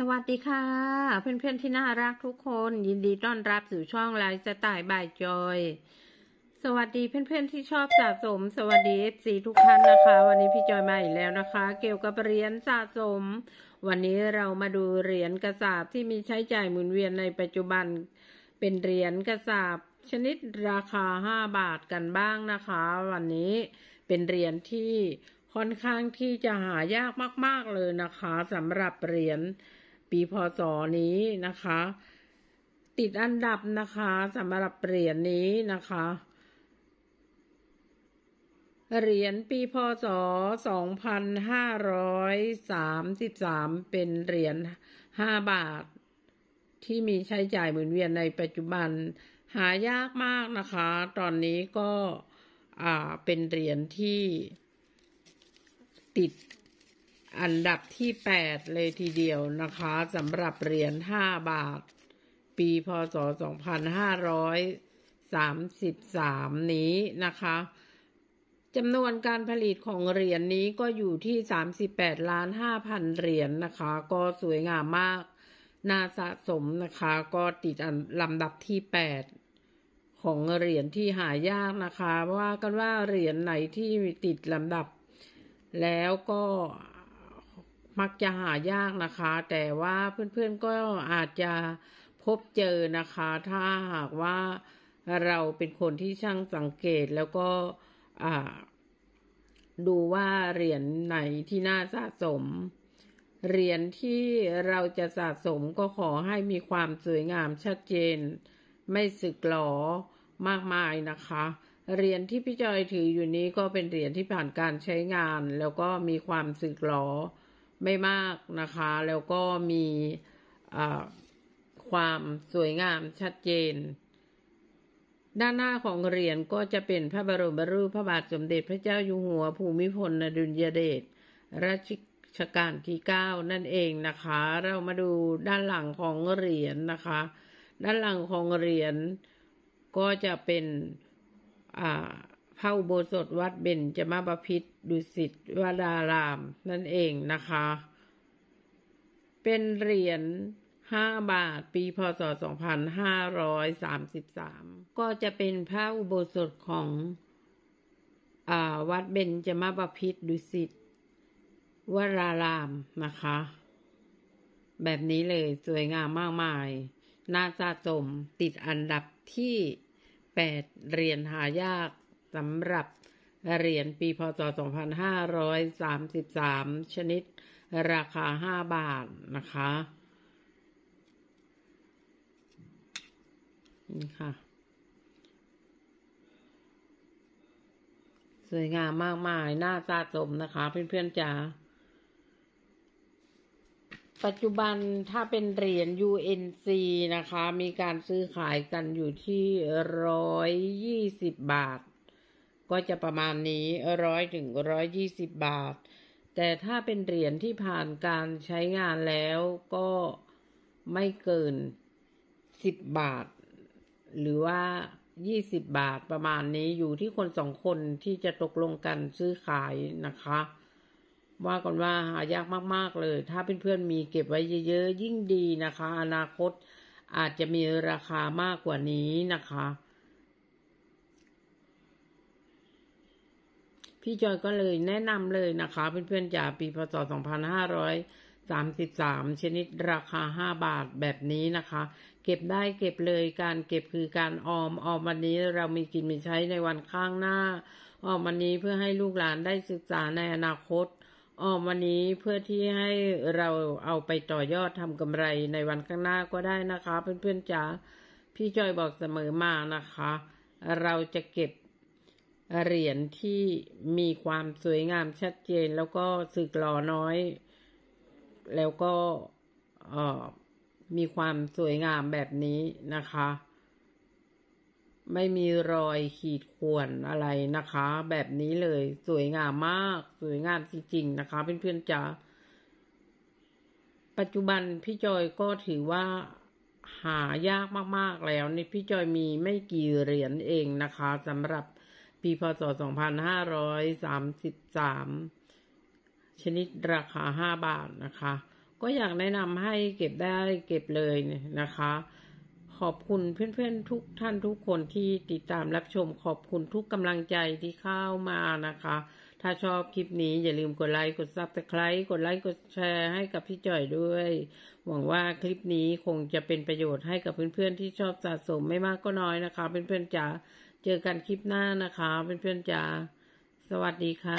สวัสดีค่ะ เพื่อนๆ ที่น่ารักทุกคนยินดีต้อนรับสู่ช่องไลฟ์สไตล์บ่ายจอย สวัสดีเพื่อนๆที่ชอบสะสม สวัสดีเอฟซีทุกท่านนะคะ วันนี้พี่จอยมาอีกแล้วนะคะ เกี่ยวกับเหรียญสะสม วันนี้เรามาดูเหรียญกระสาบที่มีใช้จ่ายหมุนเวียนในปัจจุบัน เป็นเหรียญกระสาบชนิดราคาห้าบาทกันบ้างนะคะ วันนี้เป็นเหรียญที่ค่อนข้างที่จะหายากมาก ๆเลยนะคะสำหรับเหรียญปีพศนี้นะคะ ติดอันดับนะคะสำหรับเหรียญนนี้นะคะเหรียญปีพศ2533 เป็นเหรียญ5บาทที่มีใช้จ่ายหมุนเวียนในปัจจุบันหายากมากนะคะ ตอนนี้ก็เป็นเหรียญที่ติดอันดับที่ 8 เลยทีเดียวนะคะสำหรับเหรียญ5บาท ปี พศ2533 นี้นะคะจำนวนการผลิตของเหรียญนนี้ก็อยู่ที่ 38 ล้าน 5,000เหรียญนนะคะ ก็สวยงามมากน่าสะสมนะคะ ก็ติดลำดับที่ 8 ของเหรียญที่หายากนะคะ ว่ากันว่าเหรียญไหนที่ติด ลำดับ แล้วก็มักจะหายากนะคะ แต่ว่าเพื่อนๆก็อาจจะพบเจอนะคะ ถ้าหากว่าเราเป็นคนที่ช่างสังเกต แล้วก็ดูว่าเหรียญไหนที่น่าสะสม เหรียญที่เราจะสะสมก็ขอให้มีความสวยงามชัดเจน ไม่สึกหลอมากมายนะคะ เหรียญที่พี่จอยถืออยู่นี้ก็เป็นเหรียญที่ผ่านการใช้งาน แล้วก็มีความสึกหลอไม่มากนะคะ แล้วก็มีความสวยงามชัดเจน ด้านหน้าของเหรียญก็จะเป็นพระบรมรูปพระบาทสมเด็จ พระเจ้าอยู่หัวภูมิพลอดุลยเดชรัชกาลที่9นั่นเองนะคะ เรามาดูด้านหลังของเหรียญนนะคะ ด้านหลังของเหรียญก็จะเป็นอ่าพระอุโบสถวัดเบญจมาบพิษดุสิตวดาราม นั่นเองนะคะ เป็นเหรียญห้าบาทปีพศ 2533 ก็จะเป็นพระอุโบสถของอวัดเบญจมาบพิษดุสิตวรารามนะคะ แบบนี้เลยสวยงามมากมายน่าสะสมติดอันดับที่ 8เหรียญหายากสำหรับเหรียญปีพศ2533 ชนิด ราคา 5 บาทนะคะ นี่ค่ะ สวยงามมากมายน่าสะสมนะคะ เพื่อน ๆจ๋าปัจจุบันถ้าเป็นเหรียญ UNC นะคะ มีการซื้อขายกันอยู่ที่ร้อยยี่สิบบาทก็จะประมาณนี้ร้อยถึงร้อยยี่สิบบาท แต่ถ้าเป็นเหรียญที่ผ่านการใช้งานแล้วก็ไม่เกินสิบบาท หรือว่ายี่สิบบาทประมาณนี้อยู่ที่คนสองคนที่จะตกลงกันซื้อขายนะคะ ว่ากันว่าหายากมาก ๆ เลย ถ้าเพื่อนๆมีเก็บไว้เยอะ ๆยิ่งดีนะคะ อนาคตอาจจะมีราคามากกว่านี้นะคะพี่จอยก็เลยแนะนำเลยนะคะเพื่อนๆจ๋าปีพศ2533 ชนิดราคา5บาทแบบนี้นะคะ เก็บได้เก็บเลยการเก็บคือการออมออมวันนี้เรามีกินมีใช้ในวันข้างหน้า ออมวันนี้เพื่อให้ลูกหลานได้ศึกษาในอนาคต ออมวันนี้เพื่อที่ให้เราเอาไปต่อยอดทำกำไรในวันข้างหน้าก็ได้นะคะ เพื่อนๆจ๋าพี่จอยบอกเสมอมานะคะ เราจะเก็บเหรียญที่มีความสวยงามชัดเจน แล้วก็สึกหล่อน้อย แล้วก็มีความสวยงามแบบนี้นะคะ ไม่มีรอยขีดข่วนอะไรนะคะ แบบนี้เลยสวยงามมาก สวยงามจริงๆนะคะเพื่อนๆจ๋าปัจจุบันพี่จอยก็ถือว่าหายากมาก ๆแล้วนี่พี่จอยมีไม่กี่เหรียญเองนะคะสำหรับปีพศ2533 ชนิดราคา 5 บาทนะคะ ก็อยากแนะนำให้เก็บได้เก็บเลยนะคะ ขอบคุณเพื่อนๆ ทุกท่านทุกคนที่ติดตามรับชม ขอบคุณทุกกำลังใจที่เข้ามานะคะ ถ้าชอบคลิปนี้อย่าลืมกดไลค์ กดซับสไครต์กดไลค์ กดแชร์ ให้กับพี่จ่อยด้วย หวังว่าคลิปนี้คงจะเป็นประโยชน์ให้กับเพื่อน ๆ ที่ชอบสะสมไม่มากก็น้อยนะคะ เพื่อนๆจ๋าเจอกันคลิปหน้านะคะเพื่อนๆจ๋า สวัสดีค่ะ